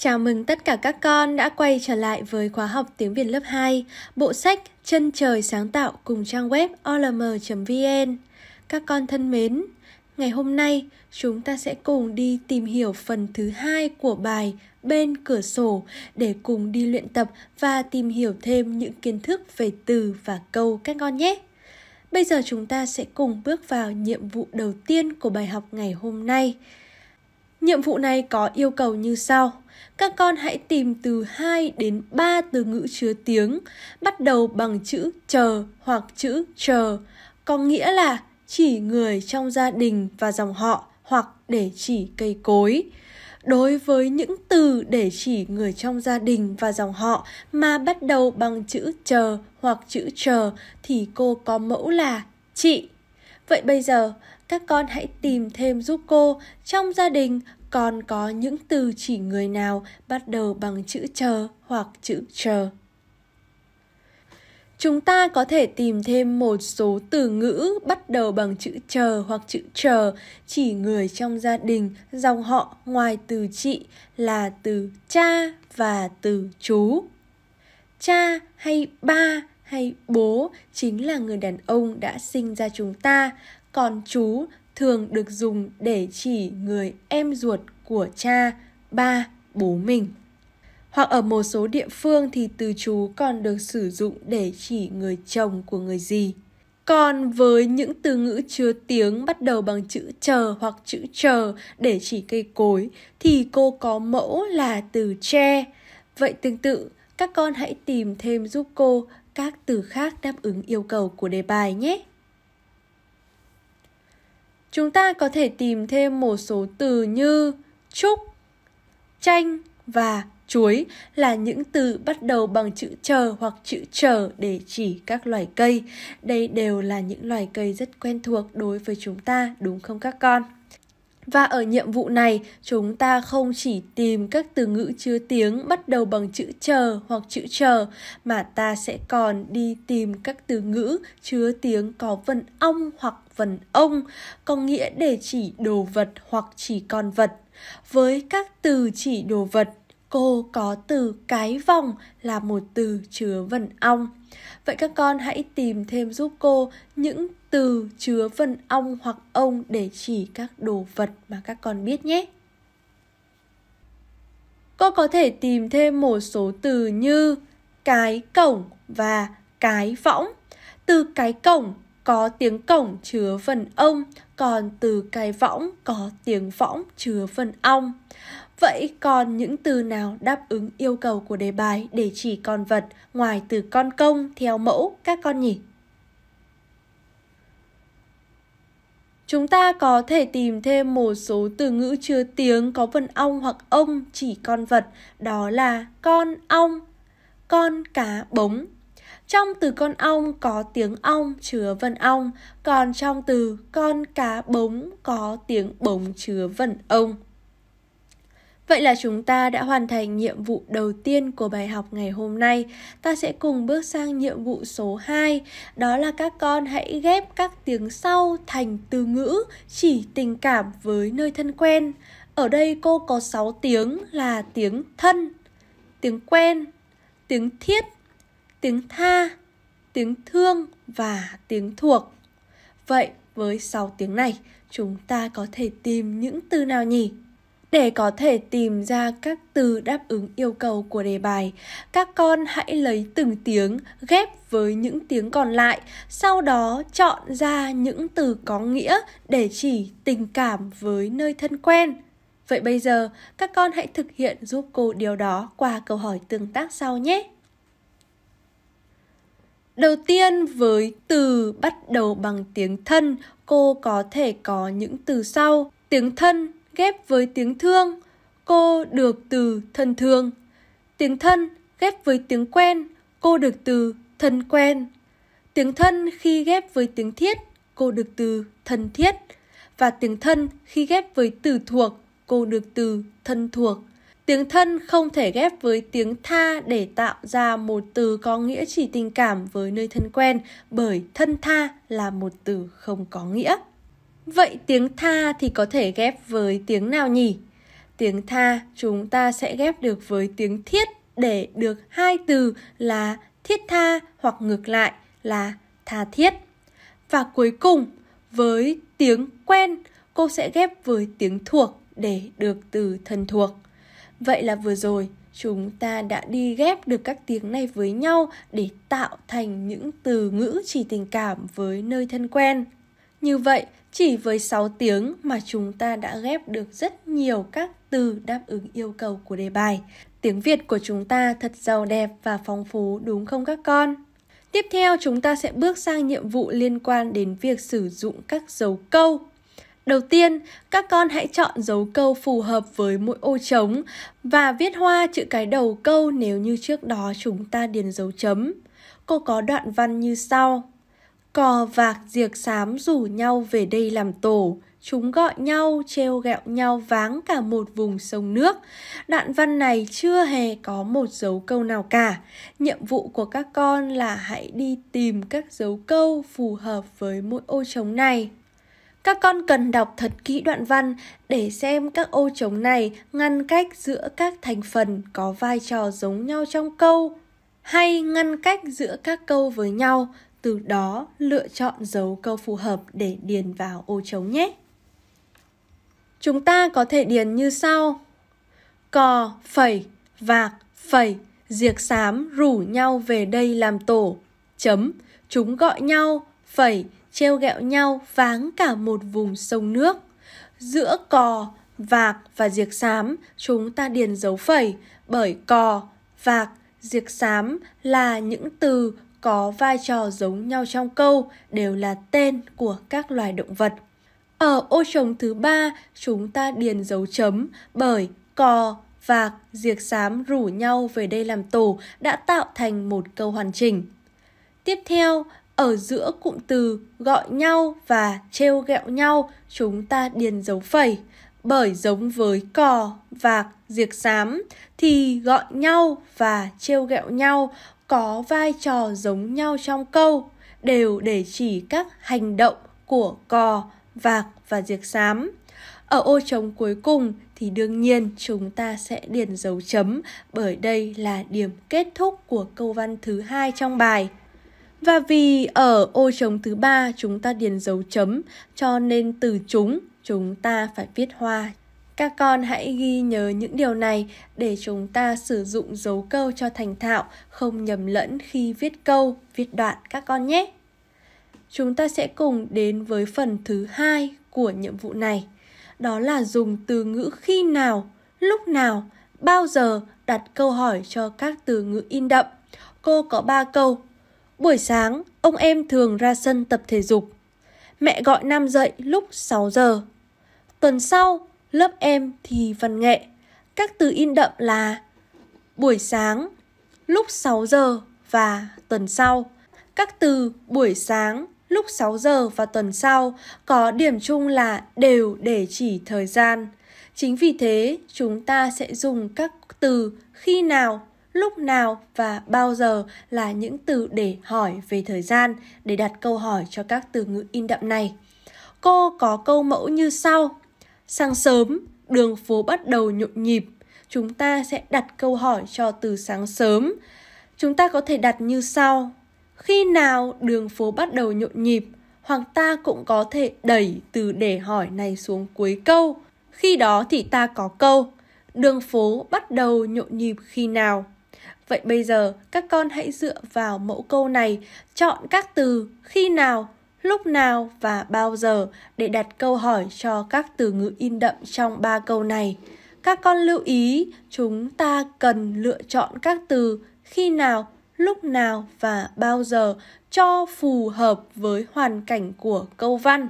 Chào mừng tất cả các con đã quay trở lại với khóa học tiếng Việt lớp 2, bộ sách Chân trời sáng tạo cùng trang web olm.vn. Các con thân mến, ngày hôm nay chúng ta sẽ cùng đi tìm hiểu phần thứ hai của bài Bên cửa sổ để cùng đi luyện tập và tìm hiểu thêm những kiến thức về từ và câu các con nhé. Bây giờ chúng ta sẽ cùng bước vào nhiệm vụ đầu tiên của bài học ngày hôm nay Nhiệm vụ này có yêu cầu như sau. Các con hãy tìm từ 2 đến 3 từ ngữ chứa tiếng, bắt đầu bằng chữ chờ hoặc chữ chờ, có nghĩa là chỉ người trong gia đình và dòng họ hoặc để chỉ cây cối. Đối với những từ để chỉ người trong gia đình và dòng họ mà bắt đầu bằng chữ chờ hoặc chữ chờ thì cô có mẫu là chị. Vậy bây giờ các con hãy tìm thêm giúp cô trong gia đình còn có những từ chỉ người nào bắt đầu bằng chữ chờ hoặc chữ chờ chúng ta có thể tìm thêm một số từ ngữ bắt đầu bằng chữ chờ hoặc chữ chờ chỉ người trong gia đình dòng họ ngoài từ chị là từ cha và từ chú cha hay ba hay bố chính là người đàn ông đã sinh ra chúng ta còn chú thường được dùng để chỉ người em ruột của cha ba bố mình hoặc ở một số địa phương thì từ chú còn được sử dụng để chỉ người chồng của người gì còn với những từ ngữ chứa tiếng bắt đầu bằng chữ chờ hoặc chữ chờ để chỉ cây cối thì cô có mẫu là từ tre. Vậy tương tự, các con hãy tìm thêm giúp cô các từ khác đáp ứng yêu cầu của đề bài nhé. Chúng ta có thể tìm thêm một số từ như trúc, chanh và chuối là những từ bắt đầu bằng chữ chờ hoặc chữ chờ để chỉ các loài cây. Đây đều là những loài cây rất quen thuộc đối với chúng ta, đúng không các con? Và ở nhiệm vụ này, chúng ta không chỉ tìm các từ ngữ chứa tiếng bắt đầu bằng chữ chờ hoặc chữ chờ, mà ta sẽ còn đi tìm các từ ngữ chứa tiếng có vần ong hoặc vần ông, có nghĩa để chỉ đồ vật hoặc chỉ con vật. Với các từ chỉ đồ vật, cô có từ cái vòng là một từ chứa vần ong Vậy các con hãy tìm thêm giúp cô những từ chứa vần ong hoặc ông để chỉ các đồ vật mà các con biết nhé. Cô có thể tìm thêm một số từ như cái cổng và cái võng. Từ cái cổng có tiếng cổng chứa phần ông, còn từ cái võng có tiếng võng chứa phần ong. Vậy còn những từ nào đáp ứng yêu cầu của đề bài để chỉ con vật ngoài từ con công theo mẫu các con nhỉ? Chúng ta có thể tìm thêm một số từ ngữ chứa tiếng có phần ong hoặc ông chỉ con vật, đó là con ong, con cá bống trong từ con ong có tiếng ong chứa vần ong, còn trong từ con cá bống có tiếng bống chứa vần ông Vậy là chúng ta đã hoàn thành nhiệm vụ đầu tiên của bài học ngày hôm nay. Ta sẽ cùng bước sang nhiệm vụ số 2, đó là các con hãy ghép các tiếng sau thành từ ngữ chỉ tình cảm với nơi thân quen. Ở đây cô có 6 tiếng là tiếng thân, tiếng quen, tiếng thiết, tiếng tha, tiếng thương và tiếng thuộc. Vậy với 6 tiếng này, chúng ta có thể tìm những từ nào nhỉ? Để có thể tìm ra các từ đáp ứng yêu cầu của đề bài, các con hãy lấy từng tiếng ghép với những tiếng còn lại, sau đó chọn ra những từ có nghĩa để chỉ tình cảm với nơi thân quen. Vậy bây giờ, các con hãy thực hiện giúp cô điều đó qua câu hỏi tương tác sau nhé. Đầu tiên với từ bắt đầu bằng tiếng thân, cô có thể có những từ sau. Tiếng thân ghép với tiếng thương, cô được từ thân thương. Tiếng thân ghép với tiếng quen, cô được từ thân quen. Tiếng thân khi ghép với tiếng thiết, cô được từ thân thiết. Và tiếng thân khi ghép với từ thuộc, cô được từ thân thuộc. Tiếng thân không thể ghép với tiếng tha để tạo ra một từ có nghĩa chỉ tình cảm với nơi thân quen bởi thân tha là một từ không có nghĩa. Vậy tiếng tha thì có thể ghép với tiếng nào nhỉ? Tiếng tha chúng ta sẽ ghép được với tiếng thiết để được hai từ là thiết tha hoặc ngược lại là tha thiết. Và cuối cùng, với tiếng quen, cô sẽ ghép với tiếng thuộc để được từ thân thuộc. Vậy là vừa rồi, chúng ta đã đi ghép được các tiếng này với nhau để tạo thành những từ ngữ chỉ tình cảm với nơi thân quen. Như vậy, chỉ với 6 tiếng mà chúng ta đã ghép được rất nhiều các từ đáp ứng yêu cầu của đề bài. Tiếng Việt của chúng ta thật giàu đẹp và phong phú đúng không các con? Tiếp theo chúng ta sẽ bước sang nhiệm vụ liên quan đến việc sử dụng các dấu câu Đầu tiên, các con hãy chọn dấu câu phù hợp với mỗi ô trống và viết hoa chữ cái đầu câu nếu như trước đó chúng ta điền dấu chấm. Cô có đoạn văn như sau. Cò vạc diệc xám rủ nhau về đây làm tổ, chúng gọi nhau, treo gẹo nhau váng cả một vùng sông nước. Đoạn văn này chưa hề có một dấu câu nào cả. Nhiệm vụ của các con là hãy đi tìm các dấu câu phù hợp với mỗi ô trống này. Các con cần đọc thật kỹ đoạn văn để xem các ô trống này ngăn cách giữa các thành phần có vai trò giống nhau trong câu hay ngăn cách giữa các câu với nhau, từ đó lựa chọn dấu câu phù hợp để điền vào ô trống nhé. Chúng ta có thể điền như sau. Cò, phẩy, vạc, phẩy, diệc xám rủ nhau về đây làm tổ. Chấm, chúng gọi nhau, phẩy, treo gẹo nhau váng cả một vùng sông nước. Giữa cò, vạc và diệc xám chúng ta điền dấu phẩy bởi cò, vạc, diệc xám là những từ có vai trò giống nhau trong câu đều là tên của các loài động vật. Ở ô trồng thứ ba, chúng ta điền dấu chấm bởi cò, vạc, diệc xám rủ nhau về đây làm tổ đã tạo thành một câu hoàn chỉnh. Tiếp theo, ở giữa cụm từ gọi nhau và trêu ghẹo nhau chúng ta điền dấu phẩy bởi giống với cò vạc diệt xám thì gọi nhau và trêu ghẹo nhau có vai trò giống nhau trong câu đều để chỉ các hành động của cò vạc và diệt xám ở ô trống cuối cùng thì đương nhiên chúng ta sẽ điền dấu chấm bởi đây là điểm kết thúc của câu văn thứ hai trong bài và vì ở ô trống thứ ba chúng ta điền dấu chấm cho nên từ chúng chúng ta phải viết hoa. Các con hãy ghi nhớ những điều này để chúng ta sử dụng dấu câu cho thành thạo, không nhầm lẫn khi viết câu, viết đoạn các con nhé. Chúng ta sẽ cùng đến với phần thứ hai của nhiệm vụ này. Đó là dùng từ ngữ khi nào, lúc nào, bao giờ đặt câu hỏi cho các từ ngữ in đậm. Cô có 3 câu, Buổi sáng, ông em thường ra sân tập thể dục. Mẹ gọi Nam dậy lúc 6 giờ. Tuần sau, lớp em thì văn nghệ. Các từ in đậm là buổi sáng, lúc 6 giờ và tuần sau. Các từ buổi sáng, lúc 6 giờ và tuần sau có điểm chung là đều để chỉ thời gian. Chính vì thế, chúng ta sẽ dùng các từ khi nào lúc nào và bao giờ là những từ để hỏi về thời gian để đặt câu hỏi cho các từ ngữ in đậm này. Cô có câu mẫu như sau. Sáng sớm, đường phố bắt đầu nhộn nhịp. Chúng ta sẽ đặt câu hỏi cho từ sáng sớm. Chúng ta có thể đặt như sau. Khi nào đường phố bắt đầu nhộn nhịp? Hoặc ta cũng có thể đẩy từ để hỏi này xuống cuối câu. Khi đó thì ta có câu Đường phố bắt đầu nhộn nhịp khi nào? Vậy bây giờ các con hãy dựa vào mẫu câu này, chọn các từ khi nào, lúc nào và bao giờ để đặt câu hỏi cho các từ ngữ in đậm trong ba câu này. Các con lưu ý, chúng ta cần lựa chọn các từ khi nào, lúc nào và bao giờ cho phù hợp với hoàn cảnh của câu văn.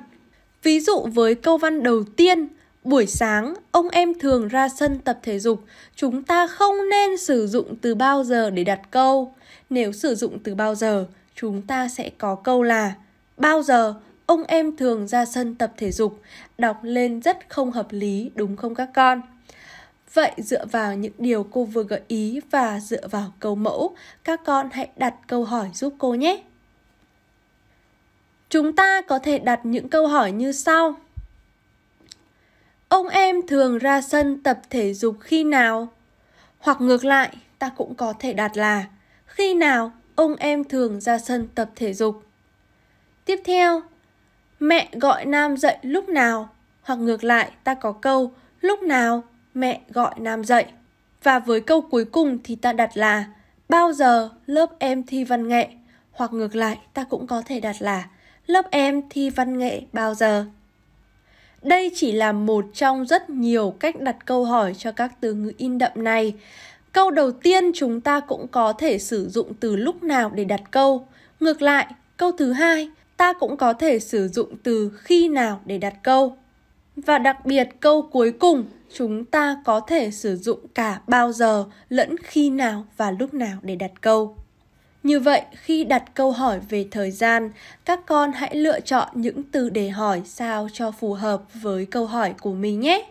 Ví dụ với câu văn đầu tiên, Buổi sáng, ông em thường ra sân tập thể dục. Chúng ta không nên sử dụng từ bao giờ để đặt câu. Nếu sử dụng từ bao giờ, chúng ta sẽ có câu là Bao giờ ông em thường ra sân tập thể dục đọc lên rất không hợp lý đúng không các con? Vậy dựa vào những điều cô vừa gợi ý và dựa vào câu mẫu, các con hãy đặt câu hỏi giúp cô nhé. Chúng ta có thể đặt những câu hỏi như sau. Ông em thường ra sân tập thể dục khi nào? Hoặc ngược lại, ta cũng có thể đặt là khi nào ông em thường ra sân tập thể dục. Tiếp theo, mẹ gọi Nam dậy lúc nào? Hoặc ngược lại, ta có câu lúc nào mẹ gọi Nam dậy. Và với câu cuối cùng thì ta đặt là bao giờ lớp em thi văn nghệ? Hoặc ngược lại, ta cũng có thể đặt là lớp em thi văn nghệ bao giờ? Đây chỉ là một trong rất nhiều cách đặt câu hỏi cho các từ ngữ in đậm này. Câu đầu tiên chúng ta cũng có thể sử dụng từ lúc nào để đặt câu. Ngược lại, câu thứ hai ta cũng có thể sử dụng từ khi nào để đặt câu. Và đặc biệt câu cuối cùng chúng ta có thể sử dụng cả bao giờ lẫn khi nào và lúc nào để đặt câu. Như vậy, khi đặt câu hỏi về thời gian, các con hãy lựa chọn những từ để hỏi sao cho phù hợp với câu hỏi của mình nhé.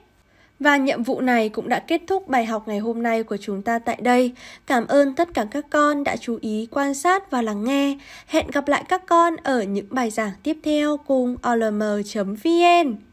Và nhiệm vụ này cũng đã kết thúc bài học ngày hôm nay của chúng ta tại đây. Cảm ơn tất cả các con đã chú ý quan sát và lắng nghe. Hẹn gặp lại các con ở những bài giảng tiếp theo cùng olm.vn.